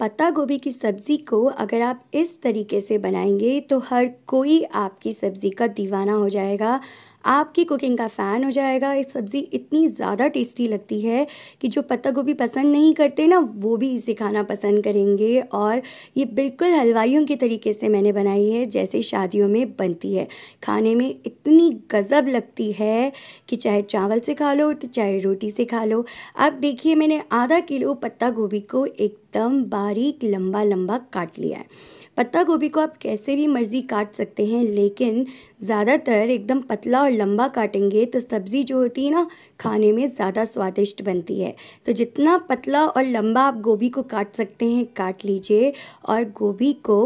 पत्ता गोभी की सब्ज़ी को अगर आप इस तरीके से बनाएंगे तो हर कोई आपकी सब्ज़ी का दीवाना हो जाएगा आपकी कुकिंग का फ़ैन हो जाएगा ये सब्ज़ी इतनी ज़्यादा टेस्टी लगती है कि जो पत्ता गोभी पसंद नहीं करते ना वो भी इसे खाना पसंद करेंगे और ये बिल्कुल हलवाइयों के तरीके से मैंने बनाई है जैसे शादियों में बनती है खाने में इतनी गज़ब लगती है कि चाहे चावल से खा लो तो चाहे रोटी से खा लो अब देखिए मैंने आधा किलो पत्ता गोभी को एकदम बारीक लंबा लंबा काट लिया है पत्ता गोभी को आप कैसे भी मर्ज़ी काट सकते हैं लेकिन ज़्यादातर एकदम पतला और लंबा काटेंगे तो सब्ज़ी जो होती है ना खाने में ज़्यादा स्वादिष्ट बनती है तो जितना पतला और लंबा आप गोभी को काट सकते हैं काट लीजिए और गोभी को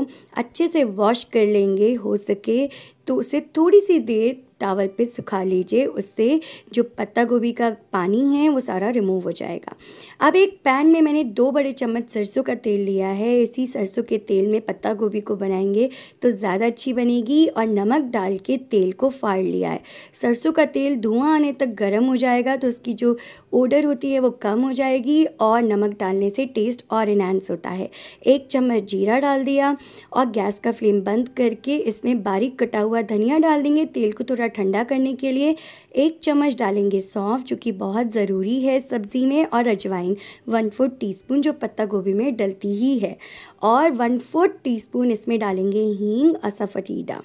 अच्छे से वॉश कर लेंगे हो सके तो उसे थोड़ी सी देर टावल पे सुखा लीजिए उससे जो पत्ता गोभी का पानी है वो सारा रिमूव हो जाएगा अब एक पैन में मैंने दो बड़े चम्मच सरसों का तेल लिया है इसी सरसों के तेल में पत्ता गोभी को बनाएंगे तो ज़्यादा अच्छी बनेगी और नमक डाल के तेल को फाड़ लिया है सरसों का तेल धुआं आने तक गर्म हो जाएगा तो उसकी जो ओडर होती है वो कम हो जाएगी और नमक डालने से टेस्ट और इनहस होता है एक चम्मच जीरा डाल दिया और गैस का फ्लेम बंद करके इसमें बारीक कटा हुआ धनिया डाल देंगे तेल को थोड़ा ठंडा करने के लिए एक चम्मच डालेंगे सौंफ जो कि बहुत ज़रूरी है सब्ज़ी में और अजवाइन वन फोर्थ टीस्पून जो पत्ता गोभी में डलती ही है और वन फोर्थ टीस्पून इसमें डालेंगे हींग असफटीडा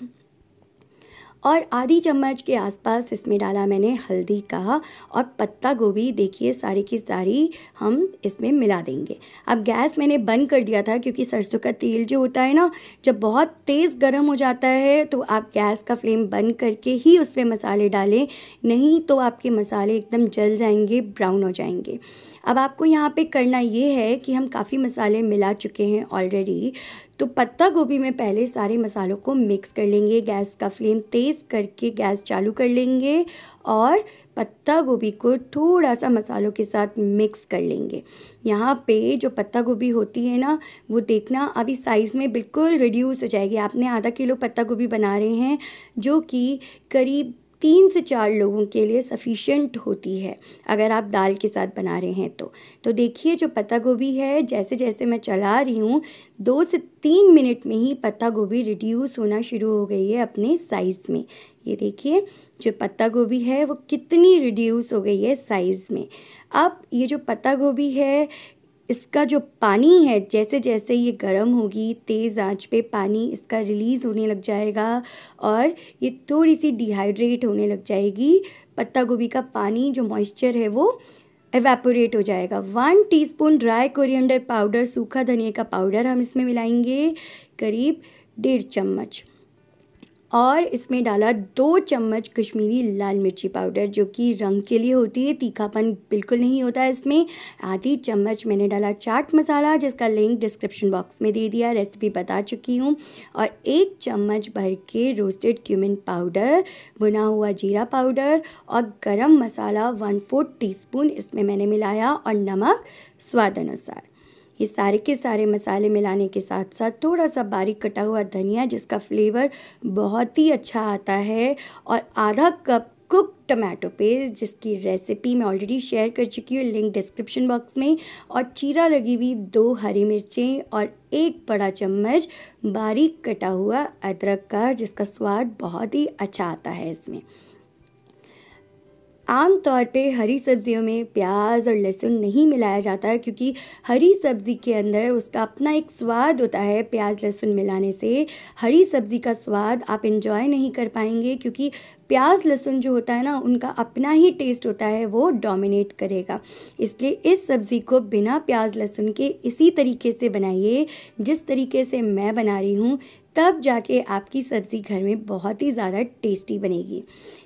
और आधी चम्मच के आसपास इसमें डाला मैंने हल्दी का और पत्ता गोभी देखिए सारी की सारी हम इसमें मिला देंगे अब गैस मैंने बंद कर दिया था क्योंकि सरसों का तेल जो होता है ना जब बहुत तेज़ गर्म हो जाता है तो आप गैस का फ्लेम बंद करके ही उसमें मसाले डालें नहीं तो आपके मसाले एकदम जल जाएंगे ब्राउन हो जाएंगे अब आपको यहाँ पे करना ये है कि हम काफ़ी मसाले मिला चुके हैं ऑलरेडी तो पत्ता गोभी में पहले सारे मसालों को मिक्स कर लेंगे गैस का फ्लेम तेज़ करके गैस चालू कर लेंगे और पत्ता गोभी को थोड़ा सा मसालों के साथ मिक्स कर लेंगे यहाँ पे जो पत्ता गोभी होती है ना वो देखना अभी साइज़ में बिल्कुल रिड्यूस हो जाएगी आपने आधा किलो पत्ता गोभी बना रहे हैं जो कि करीब तीन से चार लोगों के लिए सफिशेंट होती है अगर आप दाल के साथ बना रहे हैं तो तो देखिए जो पत्ता गोभी है जैसे जैसे मैं चला रही हूँ दो से तीन मिनट में ही पत्ता गोभी रिड्यूस होना शुरू हो गई है अपने साइज़ में ये देखिए जो पत्ता गोभी है वो कितनी रिड्यूस हो गई है साइज़ में अब ये जो पत्ता गोभी है इसका जो पानी है जैसे जैसे ये गर्म होगी तेज़ आंच पे पानी इसका रिलीज़ होने लग जाएगा और ये थोड़ी सी डिहाइड्रेट होने लग जाएगी पत्ता गोभी का पानी जो मॉइस्चर है वो एवेपोरेट हो जाएगा one teaspoon dry coriander powder सूखा धनिया का पाउडर हम इसमें मिलाएंगे करीब डेढ़ चम्मच और इसमें डाला दो चम्मच कश्मीरी लाल मिर्ची पाउडर जो कि रंग के लिए होती है तीखापन बिल्कुल नहीं होता है इसमें आधी चम्मच मैंने डाला चाट मसाला जिसका लिंक डिस्क्रिप्शन बॉक्स में दे दिया रेसिपी बता चुकी हूँ और एक चम्मच भर के रोस्टेड क्यूमिन पाउडर भुना हुआ जीरा पाउडर और गरम मसाला वन फोर्थ टी इसमें मैंने मिलाया और नमक स्वाद अनुसार ये सारे के सारे मसाले मिलाने के साथ साथ थोड़ा सा बारीक कटा हुआ धनिया जिसका फ्लेवर बहुत ही अच्छा आता है और आधा कप कुक टमाटो पेस्ट जिसकी रेसिपी मैं ऑलरेडी शेयर कर चुकी हूँ लिंक डिस्क्रिप्शन बॉक्स में और चीरा लगी हुई दो हरी मिर्चें और एक बड़ा चम्मच बारीक कटा हुआ अदरक का जिसका स्वाद बहुत ही अच्छा आता है इसमें आम तौर पे हरी सब्जियों में प्याज और लहसुन नहीं मिलाया जाता है क्योंकि हरी सब्ज़ी के अंदर उसका अपना एक स्वाद होता है प्याज लहसुन मिलाने से हरी सब्ज़ी का स्वाद आप इन्जॉय नहीं कर पाएंगे क्योंकि प्याज लहसुन जो होता है ना उनका अपना ही टेस्ट होता है वो डोमिनेट करेगा इसलिए इस सब्ज़ी को बिना प्याज लहसुन के इसी तरीके से बनाइए जिस तरीके से मैं बना रही हूँ तब जाके आपकी सब्ज़ी घर में बहुत ही ज़्यादा टेस्टी बनेगी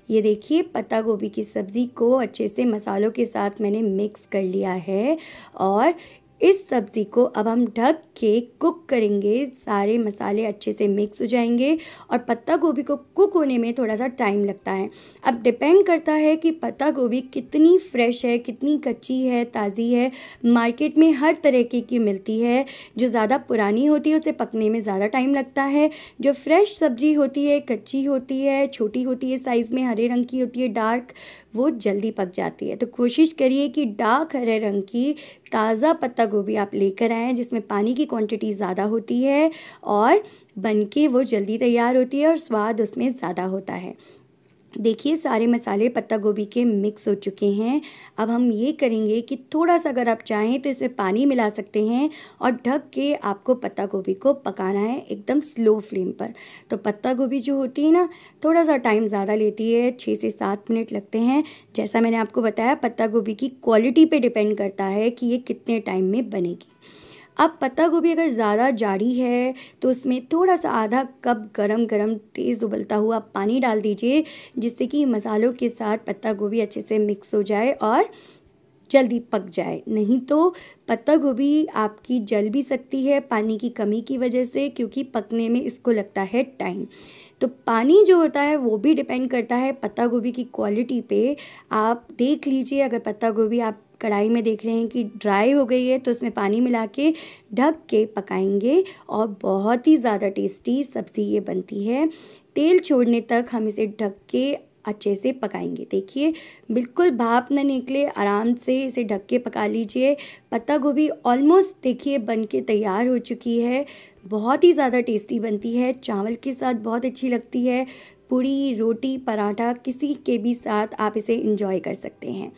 ये देखिए पत्ता गोभी की सब्ज़ी को अच्छे से मसालों के साथ मैंने मिक्स कर लिया है और इस सब्ज़ी को अब हम ढक के कुक करेंगे सारे मसाले अच्छे से मिक्स हो जाएंगे और पत्ता गोभी को कुक होने में थोड़ा सा टाइम लगता है अब डिपेंड करता है कि पत्ता गोभी कितनी फ्रेश है कितनी कच्ची है ताज़ी है मार्केट में हर तरीके की मिलती है जो ज़्यादा पुरानी होती है उसे पकने में ज़्यादा टाइम लगता है जो फ्रेश सब्जी होती है कच्ची होती है छोटी होती है साइज़ में हरे रंग की होती है डार्क वो जल्दी पक जाती है तो कोशिश करिए कि डार्क हरे रंग की ताज़ा पत्ता गोभी आप लेकर आएँ जिसमें पानी की क्वांटिटी ज़्यादा होती है और बनके वो जल्दी तैयार होती है और स्वाद उसमें ज़्यादा होता है देखिए सारे मसाले पत्ता गोभी के मिक्स हो चुके हैं अब हम ये करेंगे कि थोड़ा सा अगर आप चाहें तो इसमें पानी मिला सकते हैं और ढक के आपको पत्ता गोभी को पकाना है एकदम स्लो फ्लेम पर तो पत्ता गोभी जो होती है ना थोड़ा सा टाइम ज़्यादा लेती है छः से सात मिनट लगते हैं जैसा मैंने आपको बताया पत्ता गोभी की क्वालिटी पर डिपेंड करता है कि ये कितने टाइम में बनेगी अब पत्ता गोभी अगर ज़्यादा जाड़ी है तो उसमें थोड़ा सा आधा कप गरम गरम तेज़ उबलता हुआ पानी डाल दीजिए जिससे कि मसालों के साथ पत्ता गोभी अच्छे से मिक्स हो जाए और जल्दी पक जाए नहीं तो पत्ता गोभी आपकी जल भी सकती है पानी की कमी की वजह से क्योंकि पकने में इसको लगता है टाइम तो पानी जो होता है वो भी डिपेंड करता है पत्ता गोभी की क्वालिटी पे आप देख लीजिए अगर पत्ता गोभी आप कढ़ाई में देख रहे हैं कि ड्राई हो गई है तो उसमें पानी मिला के ढक के पकाएंगे और बहुत ही ज़्यादा टेस्टी सब्ज़ी ये बनती है तेल छोड़ने तक हम इसे ढक के अच्छे से पकाएंगे देखिए बिल्कुल भाप ना निकले आराम से इसे ढक के पका लीजिए पत्ता गोभी ऑलमोस्ट देखिए बन के तैयार हो चुकी है बहुत ही ज़्यादा टेस्टी बनती है चावल के साथ बहुत अच्छी लगती है पूड़ी रोटी पराठा किसी के भी साथ आप इसे इंजॉय कर सकते हैं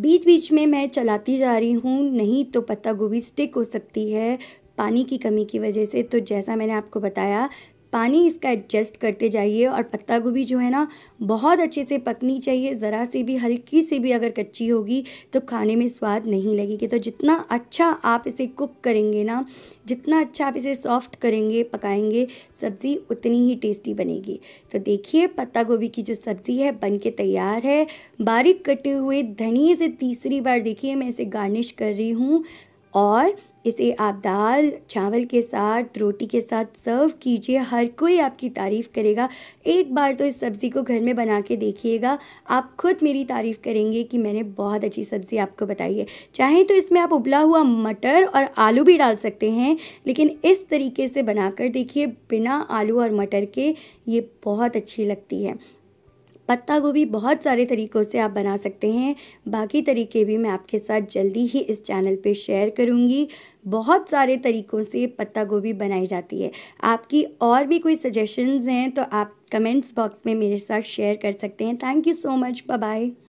बीच बीच में मैं चलाती जा रही हूँ नहीं तो पत्ता गोभी स्टिक हो सकती है पानी की कमी की वजह से तो जैसा मैंने आपको बताया पानी इसका एडजस्ट करते जाइए और पत्ता गोभी जो है ना बहुत अच्छे से पकनी चाहिए ज़रा से भी हल्की से भी अगर कच्ची होगी तो खाने में स्वाद नहीं लगेगी तो जितना अच्छा आप इसे कुक करेंगे ना जितना अच्छा आप इसे सॉफ्ट करेंगे पकाएंगे सब्ज़ी उतनी ही टेस्टी बनेगी तो देखिए पत्ता गोभी की जो सब्ज़ी है बन के तैयार है बारीक कटे हुए धनिए से तीसरी बार देखिए मैं इसे गार्निश कर रही हूँ और इसे आप दाल चावल के साथ रोटी के साथ सर्व कीजिए हर कोई आपकी तारीफ़ करेगा एक बार तो इस सब्ज़ी को घर में बना के देखिएगा आप खुद मेरी तारीफ़ करेंगे कि मैंने बहुत अच्छी सब्ज़ी आपको बताई है चाहे तो इसमें आप उबला हुआ मटर और आलू भी डाल सकते हैं लेकिन इस तरीके से बनाकर देखिए बिना आलू और मटर के ये बहुत अच्छी लगती है पत्ता गोभी बहुत सारे तरीक़ों से आप बना सकते हैं बाकी तरीके भी मैं आपके साथ जल्दी ही इस चैनल पे शेयर करूँगी बहुत सारे तरीक़ों से पत्ता गोभी बनाई जाती है आपकी और भी कोई सजेशंस हैं तो आप कमेंट्स बॉक्स में मेरे साथ शेयर कर सकते हैं thank you so much bye